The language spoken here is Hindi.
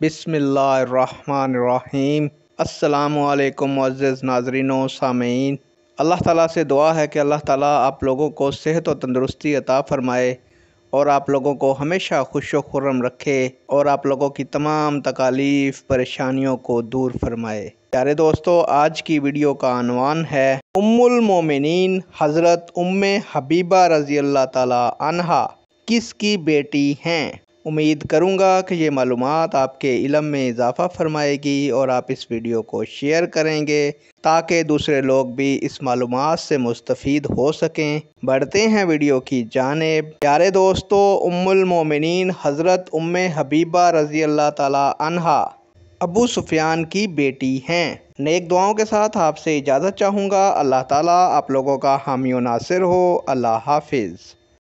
बिसमीम् अल्लाम अज़ नाजरीन सामीन अल्लाह ताला से दुआ है कि अल्लाह ताला आप लोगों को सेहत और तंदरुस्ती अता फ़रमाए और आप लोगों को हमेशा खुश खुर्रम रखे और आप लोगों की तमाम तकालीफ़ परेशानियों को दूर फरमाए प्यारे दोस्तों आज की वीडियो का अनवान है उम्मुल मोमिनीन हज़रत उम हबीबा रज़ी अल्लाह ताला अनहा किसकी बेटी हैं उम्मीद करूँगा कि ये मालूम आपके इलम में इजाफ़ा फरमाएगी और आप इस वीडियो को शेयर करेंगे ताकि दूसरे लोग भी इस मालूम से मुस्तफ़ हो सकें बढ़ते हैं वीडियो की जानेब प्यारे दोस्तों उमिन हज़रत उम हबीबा रज़ी अल्लाह तह अबू सुफियान की बेटी हैं नेक दुआओं के साथ आपसे इजाज़त चाहूँगा अल्लाह ताली आप लोगों का हामी नासिर हो अल्लाह हाफिज़